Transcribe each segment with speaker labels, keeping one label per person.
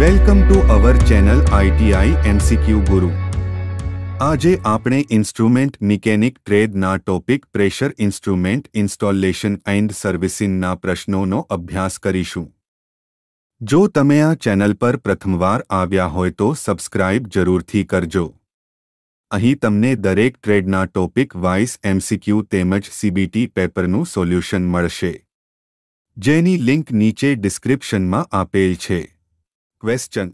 Speaker 1: Welcome to our channel ITI MCQ Guru આજે આપણે instrument mechanic ટ્રેડના topic pressure instrument installation and સર્વિસિંગના પ્રશ્નોનો અભ્યાસ કરીશું જો તમે આ ચેનલ પર પ્રથમવાર આવ્યા હોય તો સબસ્ક્રાઇબ જરૂરથી કરજો અહીં તમને દરેક ટ્રેડના ટોપિક વાઇસ એમસીક્યુ તેમજ સીબીટી પેપરનું સોલ્યુશન મળશે જેની લિંક નીચે ડિસ્ક્રિપ્શનમાં આપેલ છે question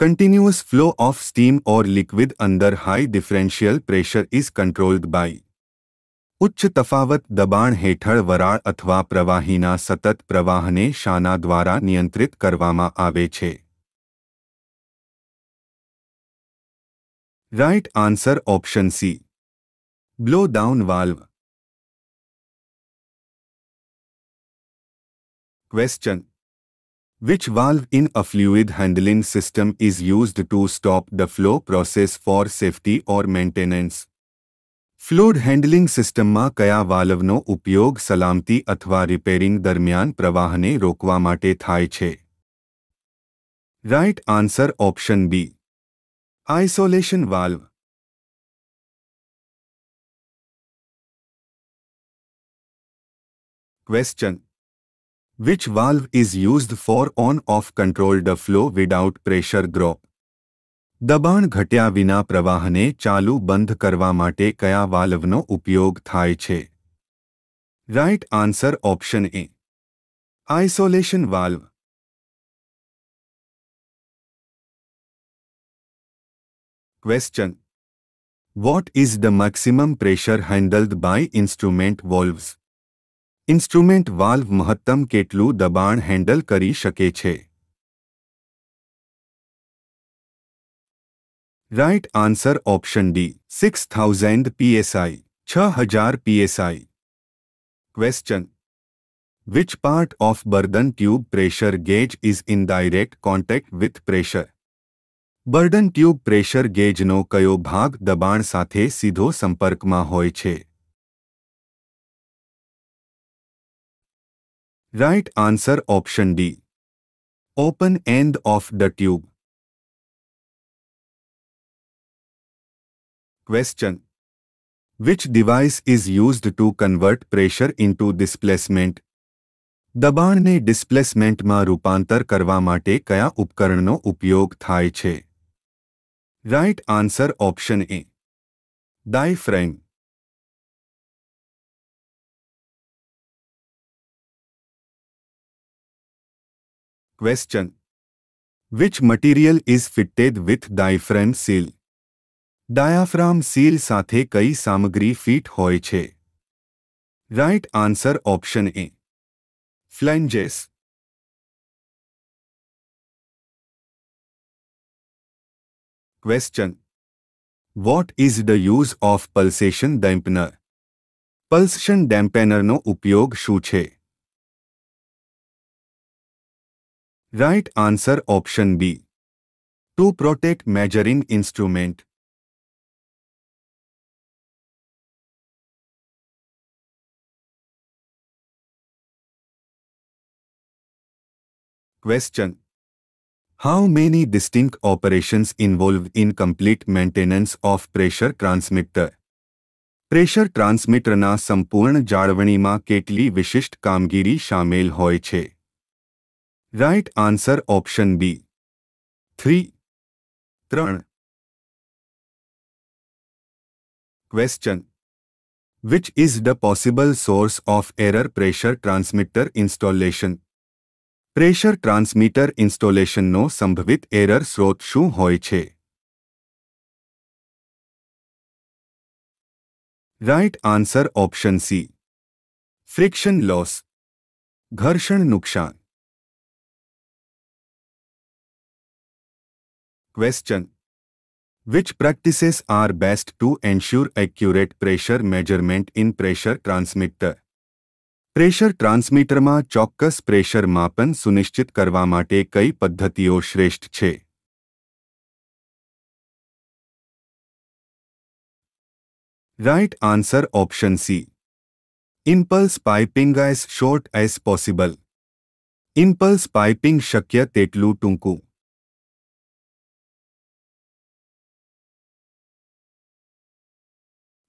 Speaker 1: continuous flow of steam और लिक्विड अंदर high differential pressure is controlled by उच्च तफावत दबाण हेठ वराड़ अथवा प्रवाही सतत प्रवाह ने शाना द्वारा नियंत्रित कर
Speaker 2: right answer option C blow down valve question which valve in a
Speaker 1: fluid handling system is used to stop the flow process for safety or maintenance. Fluid fluid handling સિસ્ટમમાં કયા વાલ્વનો ઉપયોગ સલામતી અથવા રિપેરિંગ દરમિયાન પ્રવાહને રોકવા માટે થાય છે
Speaker 2: right answer option B isolation valve question which valve is used for on-off control
Speaker 1: the flow without pressure drop. દબાણ ઘટ્યા વિના પ્રવાહને ચાલુ બંધ કરવા માટે કયા વાલ્વનો ઉપયોગ થાય છે right
Speaker 2: answer option A isolation valve Question What is the maximum pressure handled by instrument valves?
Speaker 1: Instrument valve महत्तम કેટલું દબાણ હેન્ડલ કરી શકે છે right answer option D 6000 PSI 6000 PSI question which part of Bourdon tube pressure gauge is in direct contact with pressure Bourdon tube pressure gauge નો કયો ભાગ દબાણ
Speaker 2: સાથે સીધો સંપર્ક માં હોય છે Right answer option D. Open end of the tube. Question. Which device is used to convert pressure into
Speaker 1: displacement? દબાણને ડિસ્પ્લેસમેન્ટમાં રૂપાંતર કરવા માટે કયા
Speaker 2: ઉપકરણનો ઉપયોગ થાય છે right answer option A diaphragm Question Which material is fitted with diaphragm seal? Diaphragm
Speaker 1: seal સાથે કઈ સામગ્રી ફિટ હોય છે right answer
Speaker 2: option A flanges Question What
Speaker 1: is the use of pulsation dampener? Pulsation ડેમ્પેનરનો ઉપયોગ
Speaker 2: શું છે Right answer option B. To protect measuring instrument. Question. How many distinct operations involved in complete maintenance of pressure
Speaker 1: transmitter? Pressure ટ્રાન્સમિટરના સંપૂર્ણ જાળવણીમાં કેટલી
Speaker 2: વિશિષ્ટ કામગીરી સામેલ હોય છે right answer option B three त्रण question which is the possible source of error
Speaker 1: pressure transmitter installation pressure transmitter installation
Speaker 2: नो संभवित एरर स्रोत शू हो right answer option C friction loss घर्षण नुकसान Question Which practices are best
Speaker 1: to ensure accurate pressure measurement in pressure transmitter? Pressure ટ્રાન્સમીટરમાં ચોક્કસ pressure માપન સુનિશ્ચિત કરવા માટે કઈ પદ્ધતિઓ
Speaker 2: શ્રેષ્ઠ છે right answer option C impulse piping as short as possible impulse piping શક્ય તેટલું ટૂંકું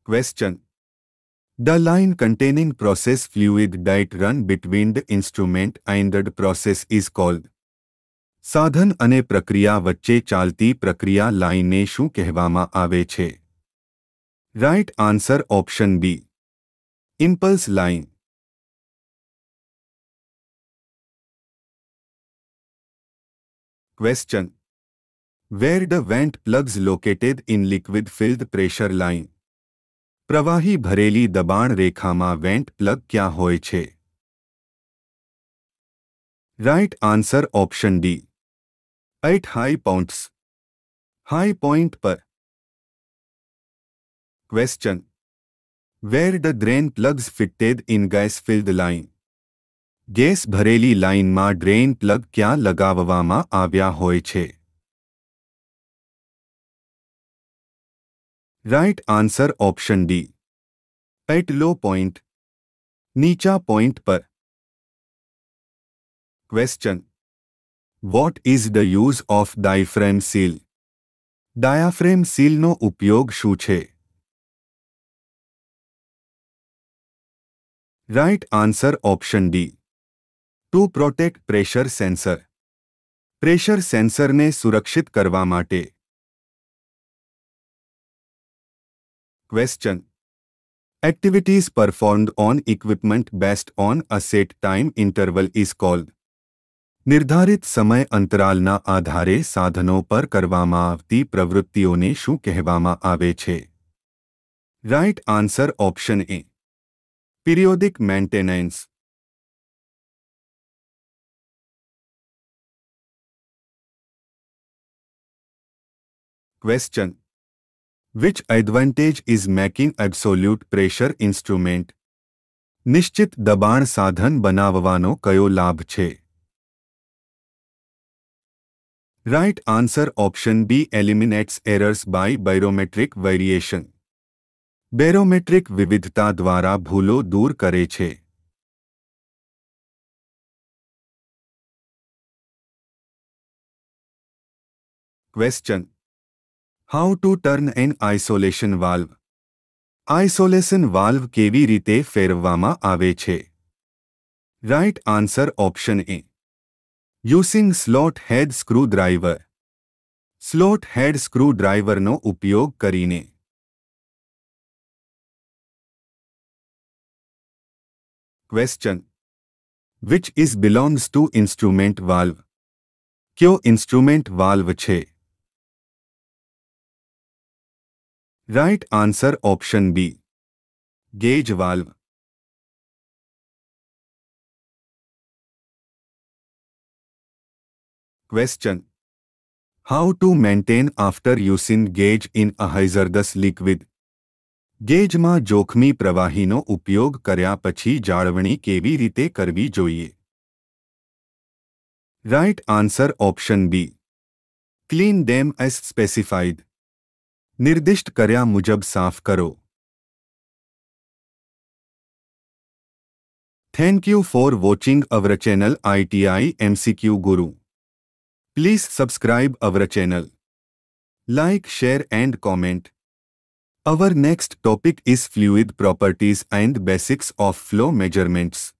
Speaker 2: Question. The line containing process fluid
Speaker 1: that run between the instrument and the process is called. Sadhan ane prakriya vache chalti prakriya લાઇનને શું કહેવામાં
Speaker 2: Right answer option B. Impulse line. Question. Where the vent plugs located in liquid filled pressure
Speaker 1: line? प्रवाही भरेली दबाण रेखा में wait plug क्या हो
Speaker 2: right answer option D at high points high point पर
Speaker 1: question where the drain plugs fitted in gas filled
Speaker 2: line gas भरेली line में drain plug क्या लगवा होए छे? Right answer option D at low point नीचा पॉइंट पर question what is the use of diaphragm seal diaphragm seal नो उपयोग शू right answer option D to protect pressure sensor pressure
Speaker 1: sensor ने सुरक्षित करने Question. Activities performed on equipment based on a set time interval is called. નિર્ધારિત સમય અંતરાલના આધારે સાધનો પર કરવામાં આવતી પ્રવૃત્તિઓને શું કહેવામાં આવે છે
Speaker 2: right answer option A periodic maintenance question Which
Speaker 1: advantage is making absolute pressure instrument? નિશ્ચિત દબાણ સાધન બનાવવાનો કયો લાભ છે right answer option B eliminates errors by barometric variation
Speaker 2: barometric વિવિધતા દ્વારા ભૂલો દૂર કરે છે question how to turn an isolation
Speaker 1: valve isolation valve के रीते फेरवामा right answer option A using slot head 
Speaker 2: screwdriver slot head screwdriver नो उपयोग करीने question which is belongs to instrument valve क्यों इंस्ट्रूमेंट वाल्व है right answer option B gauge valve question how to maintain after eosin gauge in hazardous liquid
Speaker 1: gauge में जोखमी प्रवाही उपयोग कर पी जावनी के रीते करवी जो right answer option B
Speaker 2: clean them as specified निर्दिष्ट कर्या मुजब साफ करो thank you for watching our channel I T I M C Q Guru please
Speaker 1: subscribe our channel like share and comment our next topic is fluid properties and basics of flow measurements